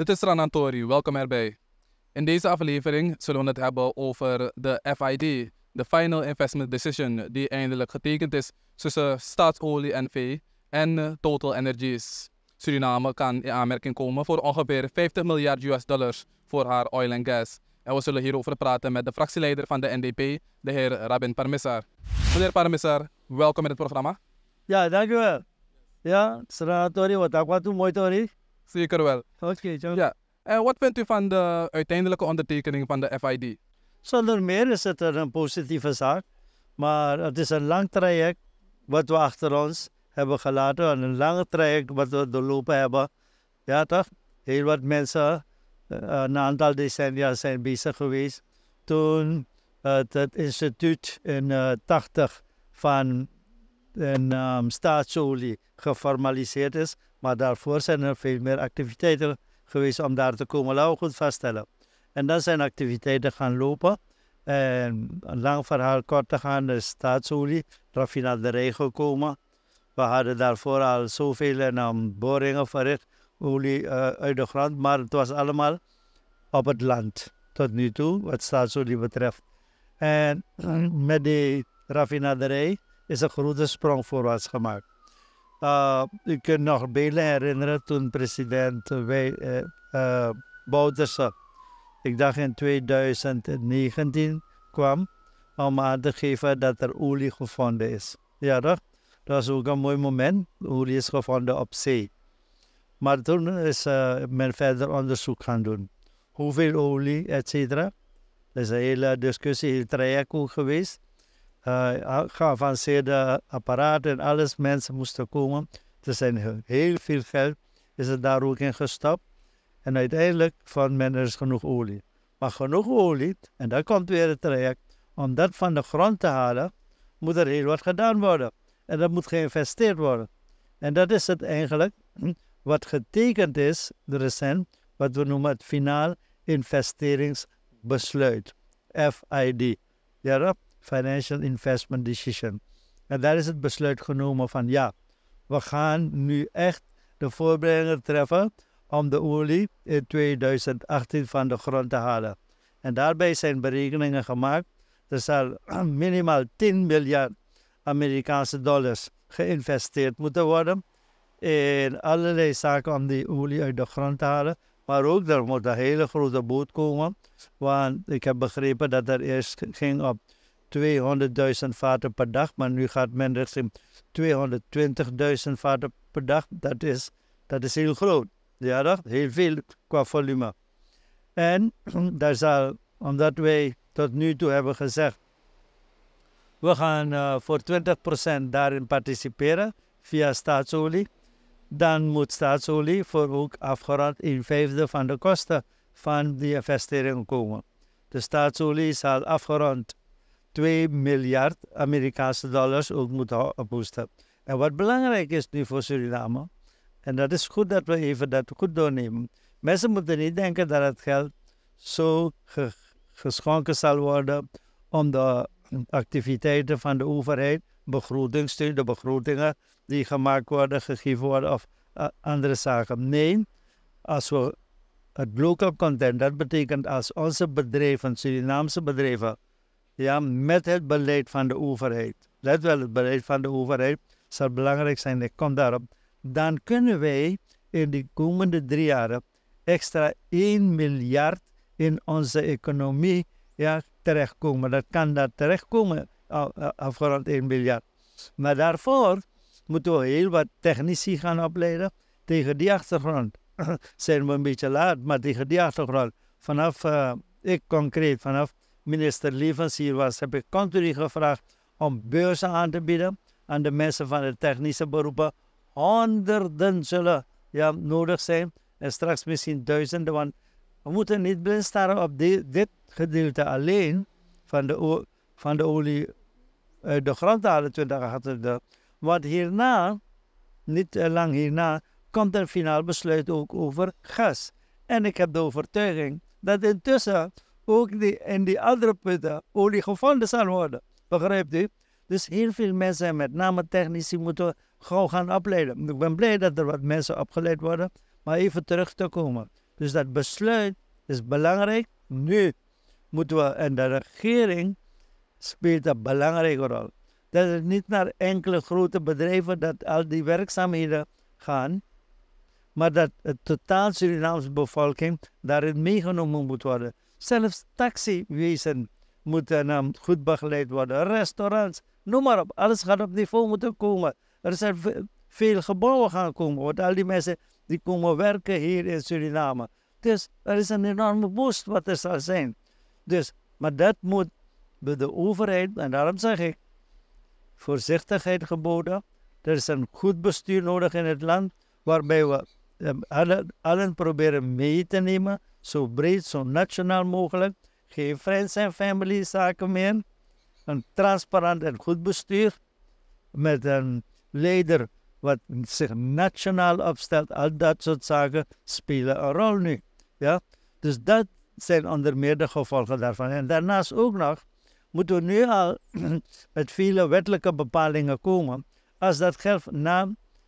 Dit is Ranatori, welkom erbij. In deze aflevering zullen we het hebben over de FID, de Final Investment Decision, die eindelijk getekend is tussen Staatsolie NV en Total Energies. Suriname kan in aanmerking komen voor ongeveer 50 miljard US dollars voor haar oil en gas. En we zullen hierover praten met de fractieleider van de NDP, de heer Rabin Parmissar. Meneer Parmissar, welkom in het programma. Ja, dank u wel. Ja, wat ook wat mooi toch Zeker wel. Oké, okay, Ja. En wat vindt u van de uiteindelijke ondertekening van de FID? Zonder meer is het een positieve zaak. Maar het is een lang traject wat we achter ons hebben gelaten. En een lang traject wat we doorlopen hebben. Ja, toch? Heel wat mensen, eh, een aantal decennia, zijn bezig geweest. Toen het, instituut in uh, eh, 80 van in, um, staatsolie geformaliseerd is, maar daarvoor zijn er veel meer activiteiten geweest om daar te komen. Laten we goed vaststellen. En dan zijn activiteiten gaan lopen. En een lang verhaal kort te gaan, de staatsolie, raffinaderij gekomen. We hadden daarvoor al zoveel um, boringen verricht, olie eh, uit de grond, maar het was allemaal op het land tot nu toe, wat staatsolie betreft. En met die raffinaderij is een grote sprong voorwaarts gemaakt. Uh, ik kan nog beelden herinneren toen president eh, wij, eh, ik dacht in 2019 kwam om aan te geven dat er olie gevonden is. Ja, toch? Dat was ook een mooi moment. Olie is gevonden op zee. Maar toen is men verder onderzoek gaan doen. Hoeveel olie, et cetera. Dat is een hele discussie, heel traject ook geweest uh, geavanceerde apparaten en alles, mensen moesten komen. Er zijn heel veel geld, is er daar ook in gestopt. En uiteindelijk van men er is genoeg olie. Maar genoeg olie, en dan komt weer het traject, om dat van de grond te halen, moet er heel wat gedaan worden. En dat moet geïnvesteerd worden. En dat is het eigenlijk wat getekend is recent, wat we noemen het finaal investeringsbesluit, FID. Ja, financial investment decision. En daar is het besluit genomen van ja, we gaan nu echt de voorbereidingen treffen om de olie in 2018 van de grond te halen. En daarbij zijn berekeningen gemaakt. Er zal minimaal 10 miljard Amerikaanse dollars geïnvesteerd moeten worden in allerlei zaken om die olie uit de grond te halen. Maar ook er moet een hele grote boot komen, want ik heb begrepen dat er eerst ging op 200.000 vaten per dag, maar nu gaat men richting 220.000 vaten per dag. Dat is, dat is heel groot. Ja, toch? heel veel qua volume. En daar zal, omdat wij tot nu toe hebben gezegd, we gaan eh, voor 20% daarin participeren via staatsolie. Dan moet staatsolie voor ook afgerond een vijfde van de kosten van die investering komen. De staatsolie zal afgerond 2 miljard Amerikaanse dollars ook moet En wat belangrijk is nu voor Suriname, en dat is goed dat we even dat goed doornemen. Mensen moeten niet denken dat het geld zo geschonken zal worden om de activiteiten van de overheid, begrotingsteun, de begrotingen die gemaakt worden, gegeven worden of eh, andere zaken. Nee, als we het local content, dat betekent als onze bedrijven, Surinaamse bedrijven, ja, met het beleid van de overheid. Let wel, het beleid van de overheid zal belangrijk zijn. Ik kom daarop. Dan kunnen wij in de komende drie jaar extra 1 miljard in onze economie ja, terechtkomen. Dat kan daar terechtkomen, afgerond 1 miljard. Maar daarvoor moeten we heel wat technici gaan opleiden. Tegen die achtergrond zijn we een beetje laat, maar tegen die achtergrond, vanaf eh, ik concreet, vanaf minister Levens hier was, heb ik continu gevraagd om beurzen aan te bieden aan de mensen van de technische beroepen. Honderden zullen ja, nodig zijn en straks misschien duizenden, want we moeten niet blind staren op dit gedeelte alleen van de, van de olie uit de grond halen Want hierna, niet eh, lang hierna, komt een finaal besluit ook over gas. En ik heb de overtuiging dat intussen ook die, in die andere putten olie gevonden zal worden. Begrijpt u? Dus heel veel mensen, met name technici, moeten gauw gaan opleiden. Ik ben blij dat er wat mensen opgeleid worden, maar even terug te komen. Dus dat besluit is belangrijk. Nu moeten we, en de regering speelt een belangrijke rol. Dat het niet naar enkele grote bedrijven dat al die werkzaamheden gaan, maar dat het totaal Surinaamse bevolking daarin meegenomen moet worden. Zelfs taxiwezen moeten um, goed begeleid worden. Restaurants, noem maar op. Alles gaat op niveau moeten komen. Er zijn veel gebouwen gaan komen. Want al die mensen die komen werken hier in Suriname. Dus er is een enorme boost wat er zal zijn. Dus, maar dat moet bij de overheid, en daarom zeg ik, voorzichtigheid geboden. Er is een goed bestuur nodig in het land, waarbij we ehm, allen proberen mee te nemen zo breed, zo nationaal mogelijk. Geen friends en family zaken meer. Een transparant en goed bestuur. Met een leider wat zich nationaal opstelt. Al dat soort zaken spelen een rol nu. Ja? Dus dat zijn onder meer de gevolgen daarvan. En daarnaast ook nog moeten we nu al met vele wettelijke bepalingen komen. Als dat geld na,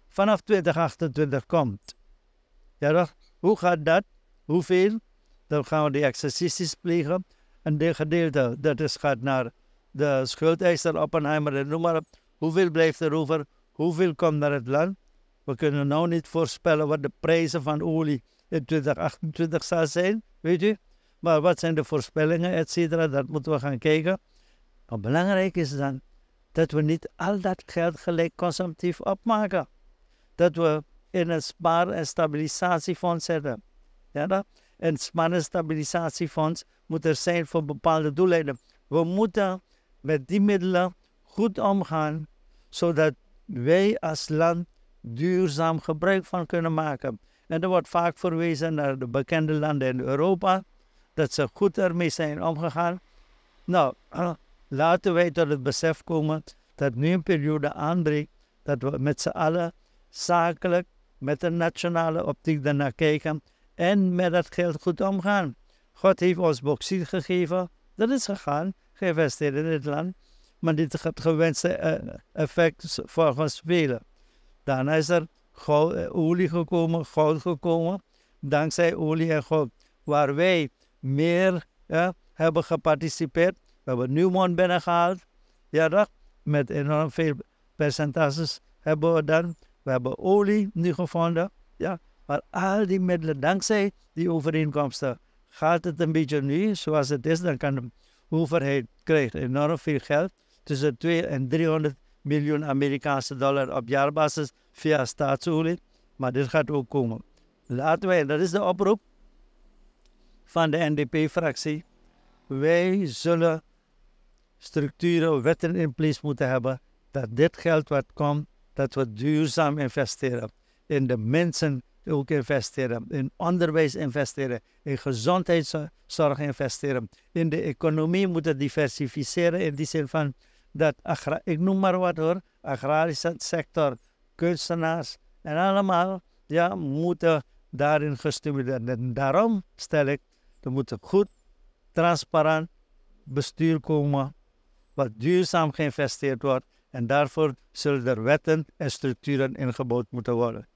vanaf 2028 komt. Ja, Hoe gaat dat? hoeveel, dan gaan we die exercities plegen. En dit gedeelte, dat is, gaat naar de schuldeiser, Oppenheimer en noem maar op. Hoeveel blijft er over? Hoeveel komt naar het land? We kunnen nou niet voorspellen wat de prijzen van olie in 2028 zal zijn, weet u. Maar wat zijn de voorspellingen, et cetera, dat moeten we gaan kijken. Maar belangrijk is dan dat we niet al dat geld gelijk consumptief opmaken. Dat we in een spaar- en stabilisatiefonds zetten. Ja, en stabilisatiefonds moet er zijn voor bepaalde doeleinden. We moeten met die middelen goed omgaan, zodat wij als land duurzaam gebruik van kunnen maken. En er wordt vaak verwezen naar de bekende landen in Europa, dat ze goed ermee zijn omgegaan. Nou, eh, laten wij tot het besef komen dat nu een periode aanbreekt dat we met z'n allen zakelijk, met een nationale optiek daarnaar kijken en met dat geld goed omgaan. God heeft ons bauxite gegeven, dat is gegaan, geïnvesteerd in dit land. Maar dit gaat gewenste eh, effect volgens spelen. Daarna is er eh, olie gekomen, goud gekomen. Dankzij olie en goud, waar wij meer ja, eh, hebben geparticipeerd. We hebben Newmont binnengehaald. Ja, dat, Met enorm veel percentages hebben we dan. We hebben olie nu gevonden. Ja, maar al die middelen, dankzij die overeenkomsten, gaat het een beetje nu zoals het is. Dan kan de overheid krijgt enorm veel geld, tussen 200 en 300 miljoen Amerikaanse dollar op jaarbasis via staatsolie. Maar dit gaat ook komen. Laten wij, dat is de oproep van de NDP-fractie. Wij zullen structuren, wetten in place moeten hebben dat dit geld wat komt, dat we duurzaam investeren in de mensen ook investeren. In onderwijs investeren. In gezondheidszorg investeren. In de economie moeten diversificeren. In die zin van dat, ik noem maar wat hoor, agrarische sector, kunstenaars en allemaal ja, moeten daarin gestimuleerd En daarom stel ik, er moet goed, transparant bestuur komen, wat duurzaam geïnvesteerd wordt. En daarvoor zullen er wetten en structuren ingebouwd moeten worden.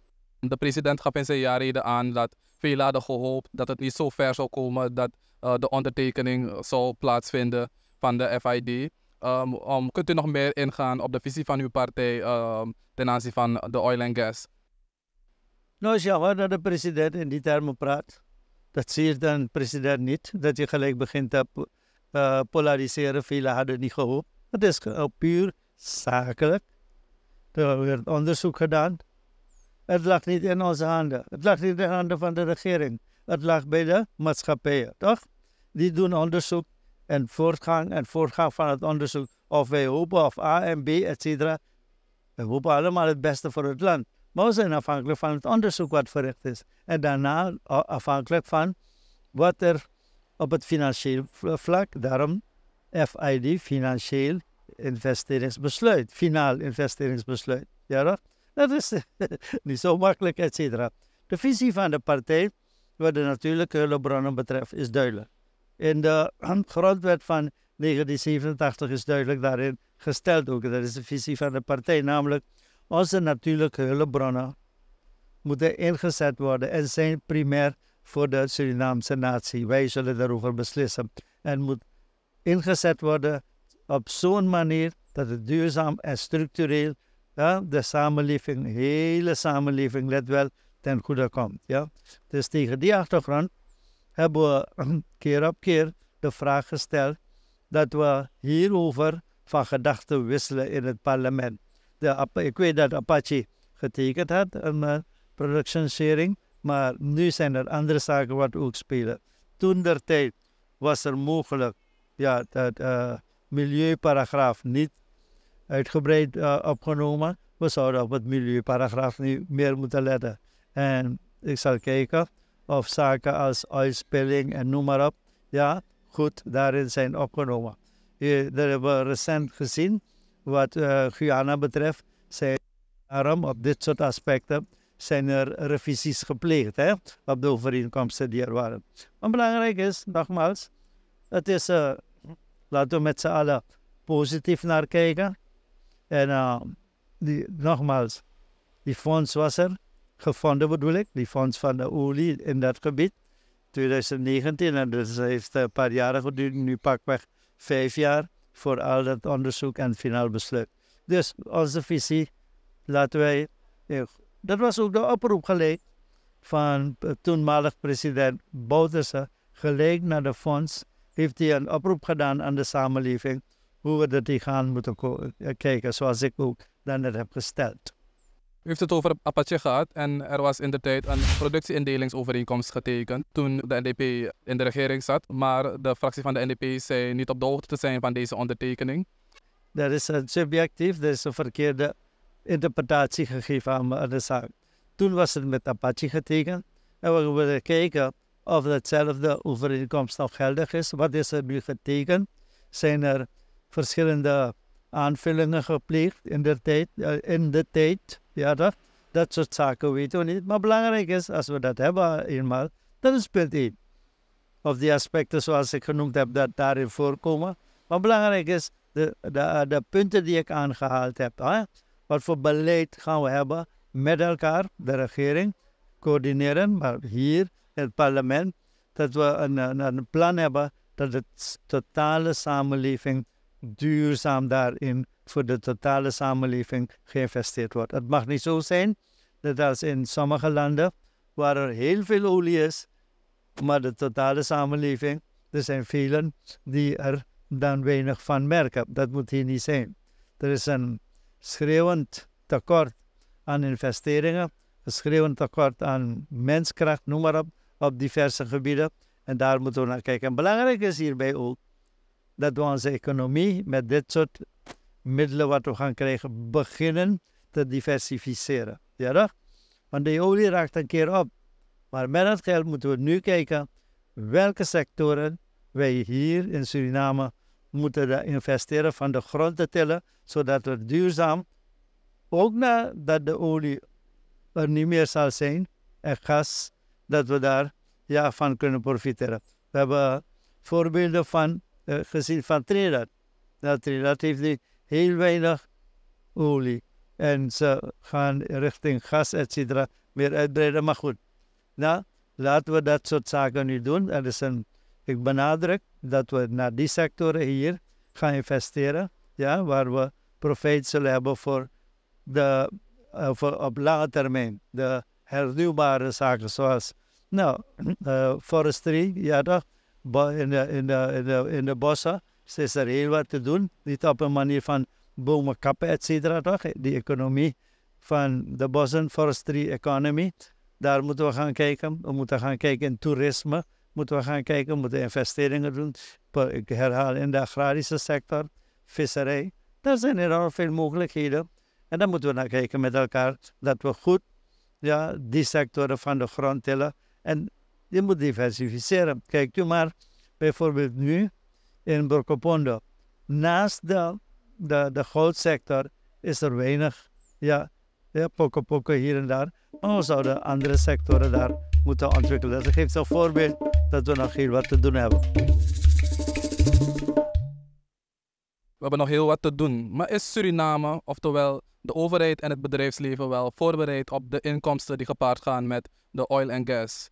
De president gaf in zijn jaarreden aan dat veel hadden gehoopt dat het niet zo ver zou komen dat eh, de ondertekening eh, zou plaatsvinden van de FID. Um, ehm, ehm, kunt u nog meer ingaan op de visie van uw partij ehm, ten aanzien van de oil en gas? Nou, is jammer dat de president in die termen praat. Dat zie je dan president niet, dat je gelijk begint te eh, polariseren. Velen hadden niet gehoopt. Het is puur zakelijk. Er werd onderzoek gedaan. Het lag niet in onze handen. Het lag niet in de handen van de regering. Het lag bij de maatschappijen, toch? Die doen onderzoek en voortgang en voortgang van het onderzoek. Of wij hopen of A en B, et cetera. We hopen allemaal het beste voor het land. Maar we zijn afhankelijk van het onderzoek wat verricht is. En daarna afhankelijk van wat er op het financieel vlak, daarom FID, financieel investeringsbesluit, finaal investeringsbesluit. Ja, toch? Dat is niet zo makkelijk, et cetera. De visie van de partij, wat de natuurlijke hulpbronnen betreft, is duidelijk. In de grondwet van 1987 is duidelijk daarin gesteld ook. Dat is de visie van de partij, namelijk onze natuurlijke hulpbronnen moeten ingezet worden en zijn primair voor de Surinaamse natie. Wij zullen daarover beslissen. En moet ingezet worden op zo'n manier dat het duurzaam en structureel ja, de samenleving, de hele samenleving, let wel, ten goede komt. Ja? Dus tegen die achtergrond hebben we keer op keer de vraag gesteld dat we hierover van gedachten wisselen in het parlement. De, ik weet dat Apache getekend had, een eh, production sharing, maar nu zijn er andere zaken wat ook spelen. Toen der tijd was er mogelijk ja, dat uh, milieuparagraaf niet uitgebreid eh, opgenomen. We zouden op het milieuparagraaf nu meer moeten letten. En ik zal kijken of zaken als oilspilling en noem maar op, ja, goed daarin zijn opgenomen. Hier, eh, dat hebben we recent gezien. Wat uh, Guyana betreft, zijn daarom op dit soort aspecten zijn er revisies gepleegd hè, op de overeenkomsten die er waren. Maar belangrijk is, nogmaals, het is, laten we met z'n allen positief naar kijken. En eh, die, nogmaals, die fonds was er, gevonden bedoel ik, die fonds van de olie in dat gebied, 2019. En dat dus heeft een paar jaren geduurd, nu pakweg vijf jaar, voor al dat onderzoek en finaal besluit. Dus onze visie, laten wij. Dat was ook de oproep gelijk van toenmalig president Bouterse, gelijk naar de fonds, heeft hij een oproep gedaan aan de samenleving hoe we die gaan moeten eh, kijken, zoals ik ook daarnet heb gesteld. U heeft het over Apache gehad en er was in de tijd een productieindelingsovereenkomst getekend toen de NDP in de regering zat, maar de fractie van de NDP zei niet op de hoogte te zijn van deze ondertekening. Dat is een eh, subjectief, er is een verkeerde interpretatie gegeven aan de zaak. Toen was het met Apache getekend en we moeten kijken of hetzelfde overeenkomst nog geldig is. Wat is er nu getekend? Zijn er verschillende aanvullingen gepleegd in de tijd. Eh, in de tijd ja, dat, dat soort zaken weten we niet. Maar belangrijk is, als we dat hebben eenmaal, dan is punt Of die aspecten zoals ik genoemd heb, dat daarin voorkomen. Maar belangrijk is de, de, eh, de punten die ik aangehaald heb. Hè? Wat voor beleid gaan we hebben met elkaar, de regering, coördineren, maar hier in het parlement, dat we een, een, een plan hebben dat de totale samenleving duurzaam daarin voor de totale samenleving geïnvesteerd wordt. Het mag niet zo zijn dat als in sommige landen waar er heel veel olie is, maar de totale samenleving, er zijn velen die er dan weinig van merken. Dat moet hier niet zijn. Er is een schreeuwend tekort aan investeringen, een schreeuwend tekort aan menskracht, noem maar op, op diverse gebieden. En daar moeten we naar kijken. En belangrijk is hierbij ook dat we onze economie met dit soort middelen wat we gaan krijgen beginnen te diversificeren. Ja toch? Want de olie raakt een keer op. Maar met dat geld moeten we nu kijken welke sectoren wij hier in Suriname moeten investeren van de grond te tillen, zodat we duurzaam, ook nadat de olie er niet meer zal zijn en gas, dat we daar ja, van kunnen profiteren. We hebben voorbeelden van gezien van Trinidad. Nou, Trinidad heeft nu heel weinig olie. En ze gaan richting gas, et cetera, meer uitbreiden. Maar goed, nou, laten we dat soort zaken nu doen. Er is een, ik benadruk dat we naar die sectoren hier gaan investeren. Ja, waar we profijt zullen hebben voor de, eh, voor op lange termijn. De hernieuwbare zaken zoals, nou, eh, forestry, ja toch? in de, in de, in de, in de bossen. is er heel wat te doen. Niet op een manier van bomen kappen, et cetera, toch? Die economie van de bossen, forestry economy. Daar moeten we gaan kijken. We moeten gaan kijken in toerisme. Moeten we gaan kijken, we moeten investeringen doen. Ik herhaal in de agrarische sector, visserij. Daar zijn enorm veel mogelijkheden. En dan moeten we naar kijken met elkaar dat we goed ja, die sectoren van de grond tillen. En je moet diversificeren. Kijk u maar bijvoorbeeld nu in Burkopondo. Naast de, de, de goudsector is er weinig. Ja, ja hier en daar. Maar we zouden andere sectoren daar moeten ontwikkelen. Dat dus geeft een voorbeeld dat we nog heel wat te doen hebben. We hebben nog heel wat te doen. Maar is Suriname, oftewel de overheid en het bedrijfsleven, wel voorbereid op de inkomsten die gepaard gaan met de oil en gas?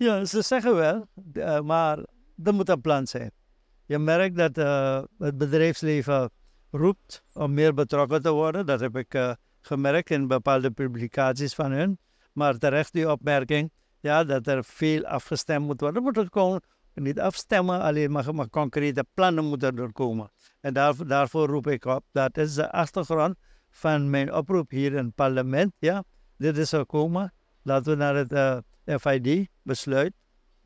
Ja, ze zeggen wel, eh, maar er moet een plan zijn. Je merkt dat eh, het bedrijfsleven roept om meer betrokken te worden. Dat heb ik eh, gemerkt in bepaalde publicaties van hun. Maar terecht die opmerking, ja, dat er veel afgestemd moet worden. moet het komen, niet afstemmen, alleen maar, concrete plannen moeten er komen. En daar, daarvoor roep ik op. Dat is de achtergrond van mijn oproep hier in het parlement. Ja, dit is gekomen. Laten we naar het... FID besluit,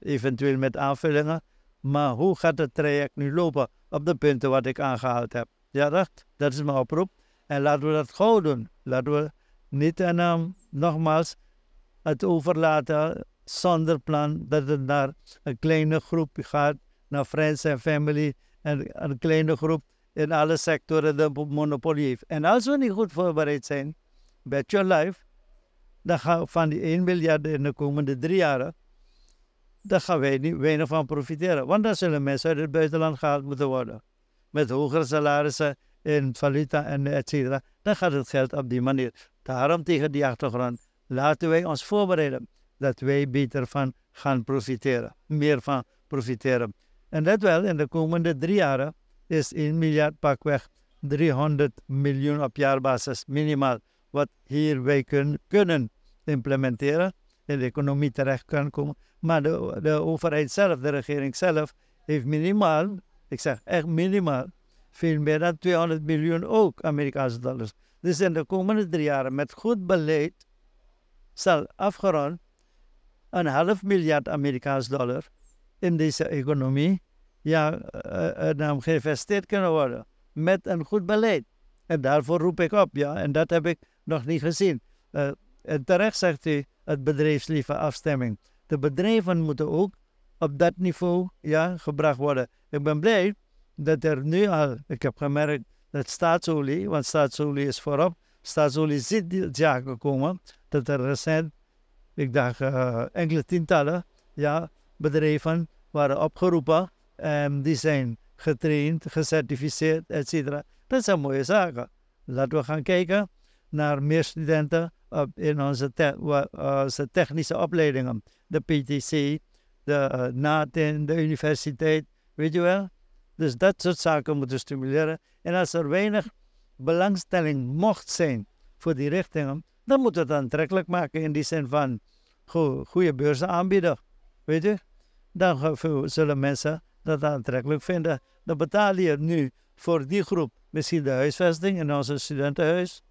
eventueel met aanvullingen. Maar hoe gaat het traject nu lopen op de punten wat ik aangehaald heb? Ja, dat, dat is mijn oproep. En laten we dat gauw doen. Laten we niet en ehm, nogmaals het overlaten zonder plan dat het naar een kleine groep gaat, naar friends en family en een kleine groep in alle sectoren de monopolie heeft. En als we niet goed voorbereid zijn, bet your life dan gaan van die 1 miljard in de komende drie jaren, daar gaan wij niet weinig van profiteren. Want dan zullen mensen uit het buitenland gehaald moeten worden. Met hogere salarissen in valuta en et cetera. Dan gaat het geld op die manier. Daarom tegen die achtergrond laten wij ons voorbereiden dat wij beter van gaan profiteren. Meer van profiteren. En dat wel, in de komende drie jaren is 1 miljard pakweg 300 miljoen op jaarbasis minimaal wat hier wij kunnen implementeren, in de economie terecht kan komen. Maar de, overheid zelf, de regering zelf, heeft minimaal, ik zeg echt minimaal, veel meer dan 200 miljoen ook Amerikaanse dollars. Dus in de komende drie jaar met goed beleid zal afgerond een half miljard Amerikaanse dollar in deze economie ja, uh, uh, geïnvesteerd kunnen worden met een goed beleid. En daarvoor roep ik op, ja, en dat heb ik nog niet gezien. Eh, en terecht zegt u het bedrijfslieve afstemming. De bedrijven moeten ook op dat niveau ja, gebracht worden. Ik ben blij dat er nu al, ik heb gemerkt dat staatsolie, want staatsolie is voorop, staatsolie zit dit jaar gekomen, dat er recent, ik dacht eh, enkele tientallen ja, bedrijven waren opgeroepen en die zijn getraind, gecertificeerd, etc. Dat zijn mooie zaken. Laten we gaan kijken naar meer studenten op, eh, in eh, onze, technische opleidingen. De PTC, de eh, in de universiteit, weet je wel? Dus dat soort zaken moeten stimuleren. En als er weinig belangstelling mocht zijn voor die richtingen, dan moeten we het aantrekkelijk maken in die zin van goede beurzen aanbieden. Weet je? Dan zullen mensen dat aantrekkelijk vinden. Dan betaal je nu voor die groep misschien de huisvesting in onze studentenhuis.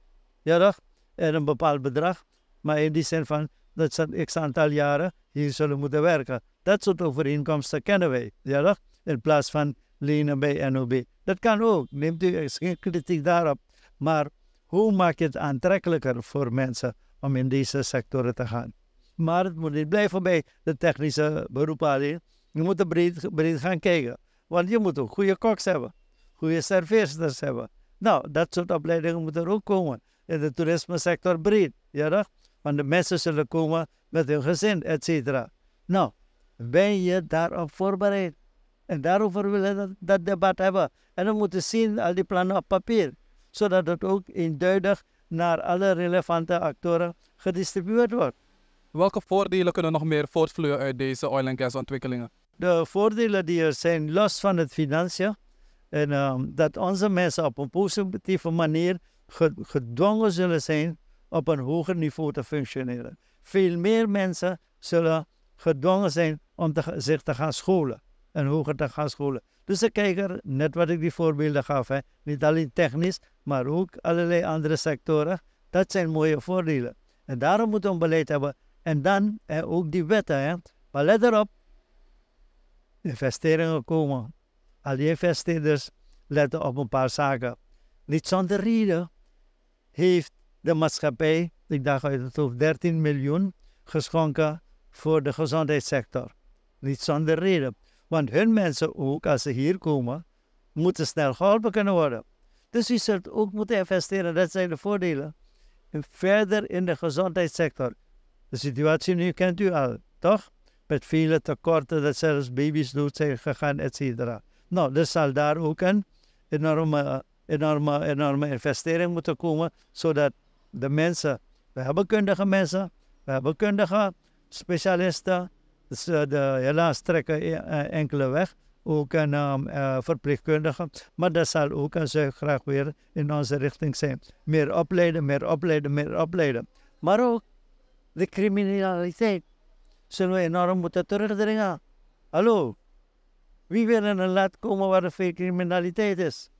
Ja, toch? En een bepaald bedrag. Maar in die zin van dat ze x aantal jaren hier zullen moeten werken. Dat soort overeenkomsten kennen wij. Ja, toch? In plaats van lenen bij NOB. Dat kan ook. Neemt u geen kritiek daarop. Maar hoe maak je het aantrekkelijker voor mensen om in deze sectoren te gaan? Maar het moet niet blijven bij de technische beroepen alleen. Je moet er breed, breed gaan kijken. Want je moet ook goede koks hebben. Goede serveersters hebben. Nou, dat soort opleidingen moeten er ook komen in de toerismesector breed. Ja, Want de mensen zullen komen met hun gezin, et cetera. Nou, ben je daarop voorbereid? En daarover willen we dat debat hebben. En we moeten zien al die plannen op papier, zodat het ook eenduidig naar alle relevante actoren gedistribueerd wordt. Welke voordelen kunnen nog meer voortvloeien uit deze oil- en ontwikkelingen? De voordelen die er zijn, los van het financiën, en ehm, dat onze mensen op een positieve manier gedwongen zullen zijn op een hoger niveau te functioneren. Veel meer mensen zullen gedwongen zijn om zich te gaan scholen en hoger te gaan scholen. Dus de kijker, net wat ik die voorbeelden gaf, hè, niet alleen technisch, maar ook allerlei andere sectoren, dat zijn mooie voordelen. En daarom moeten we een beleid hebben. En dan ook die wetten. Hè. Maar let erop, investeringen komen. Al die investeerders letten op een paar zaken. Niet zonder reden heeft de maatschappij, ik dacht uit het hoofd, 13 miljoen geschonken voor de gezondheidssector. Niet zonder reden. Want hun mensen ook, als ze hier komen, moeten snel geholpen kunnen worden. Dus u zult ook moeten investeren, dat zijn de voordelen. En verder in de gezondheidssector. De situatie nu kent u al, toch? Met vele tekorten, dat zelfs baby's dood zijn gegaan, et cetera. Nou, dus zal daar ook een enorme enorme, enorme investering moeten komen, zodat de mensen, we hebben kundige mensen, we hebben kundige specialisten, dus eh, de, helaas trekken e, eh, enkele weg, ook een um, uh, maar dat zal ook en zou graag weer in onze richting zijn. Meer opleiden, meer opleiden, meer opleiden. Maar ook de criminaliteit zullen we enorm moeten terugdringen. Hallo, wie wil in een land komen waar er veel criminaliteit is?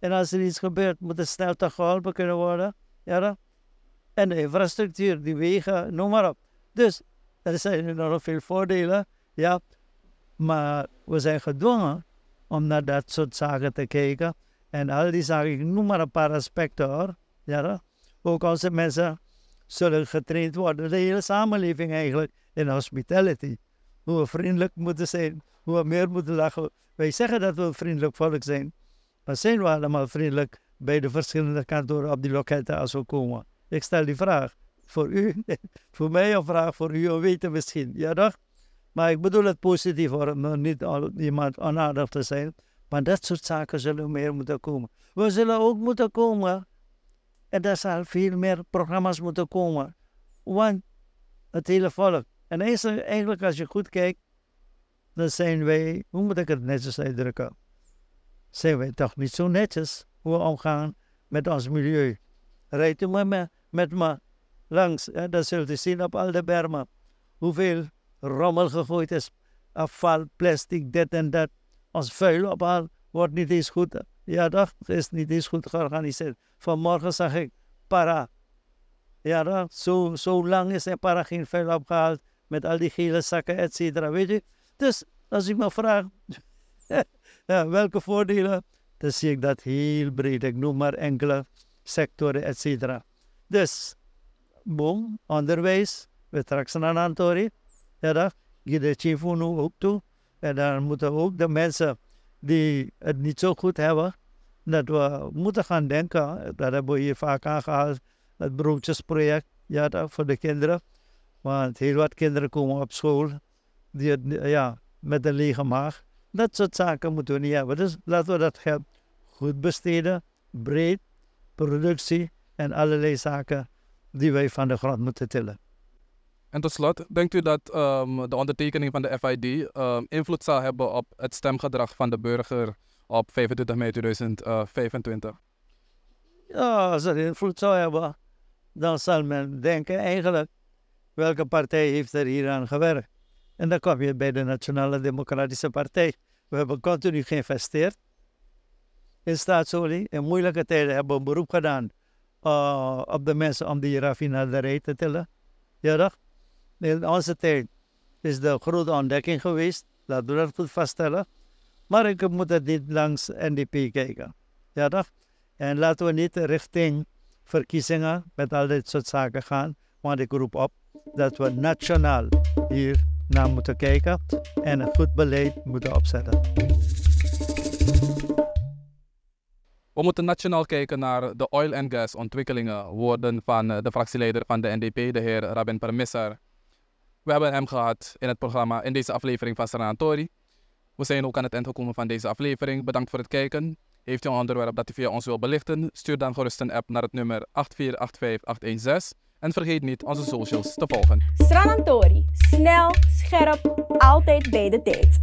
En als er iets gebeurt, moet er snel toch geholpen kunnen worden. Ja, En de infrastructuur, die wegen, noem maar op. Dus er zijn enorm veel voordelen. Ja, maar we zijn gedwongen om naar dat soort zaken te kijken. En al die zaken, noem maar een paar aspecten hoor. Ja, ook onze mensen zullen getraind worden. De hele samenleving eigenlijk in hospitality. Hoe we vriendelijk moeten zijn, hoe we meer moeten lachen. Wij zeggen dat we een vriendelijk volk zijn. Maar zijn we allemaal vriendelijk bij de verschillende kantoren op die loketten als we komen? Ik stel die vraag voor u, voor mij een vraag voor u om weten misschien. Ja, toch? Maar ik bedoel het positief hoor, om niet al, iemand onaardig te zijn. Maar dat soort zaken zullen meer moeten komen. We zullen ook moeten komen. En er zal veel meer programma's moeten komen. Want het hele volk. En eigenlijk als je goed kijkt, dan zijn wij, hoe moet ik het netjes uitdrukken? zijn wij toch niet zo netjes hoe we omgaan met ons milieu. Rijdt u met, met me langs, hè, dan zult u zien op al de bermen hoeveel rommel gegooid is. Afval, plastic, dit en dat. Ons ophaalt, wordt niet eens goed. Ja, dat is niet eens goed georganiseerd. Vanmorgen zag ik para. Ja, dat, zo, zo lang is er para geen vuil opgehaald met al die gele zakken, et cetera. Weet je? Dus als ik me vraag. Ja, welke voordelen? Dan zie ik dat heel breed. Ik noem maar enkele sectoren, et cetera. Dus, boom, onderwijs. We trekken aan Antori. Ja, dat geeft de nu ook toe. En dan moeten ook de mensen die het niet zo goed hebben, dat we moeten gaan denken. Dat hebben we hier vaak aangehaald. Het broodjesproject, ja, dat voor de kinderen. Want heel wat kinderen komen op school die ja, met een lege maag. Dat soort zaken moeten we niet hebben. Dus laten we dat geld goed besteden, breed, productie en allerlei zaken die wij van de grond moeten tillen. En tot slot, denkt u dat ehm, de ondertekening van de FID ehm, invloed zal hebben op het stemgedrag van de burger op 25 mei 2025? Eh, ja, als het invloed zou hebben, dan zal men denken eigenlijk welke partij heeft er hieraan gewerkt. En dan kwam je bij de Nationale Democratische Partij. We hebben continu geïnvesteerd in staatsolie. In moeilijke tijden hebben we een beroep gedaan eh, op de mensen om die raffinaderij te tillen. Ja, toch? In onze tijd is de grote ontdekking geweest. Laten we dat goed vaststellen. Maar ik moet het niet langs NDP kijken. Ja, toch? En laten we niet richting verkiezingen met al dit soort zaken gaan. Want ik roep op dat we nationaal hier naar moeten kijken en een goed beleid moeten opzetten. We moeten nationaal kijken naar de oil en gas ontwikkelingen, woorden van eh, de fractieleider van de NDP, de heer Rabin Permisser. We hebben hem gehad in het programma in deze aflevering van Saranatori. We zijn ook aan het eind gekomen van deze aflevering. Bedankt voor het kijken. Heeft u een onderwerp dat u via ons wil belichten? Stuur dan gerust een app naar het nummer 8485816. En vergeet niet onze socials te volgen. Stranantori. Snel, scherp, altijd bij de tijd.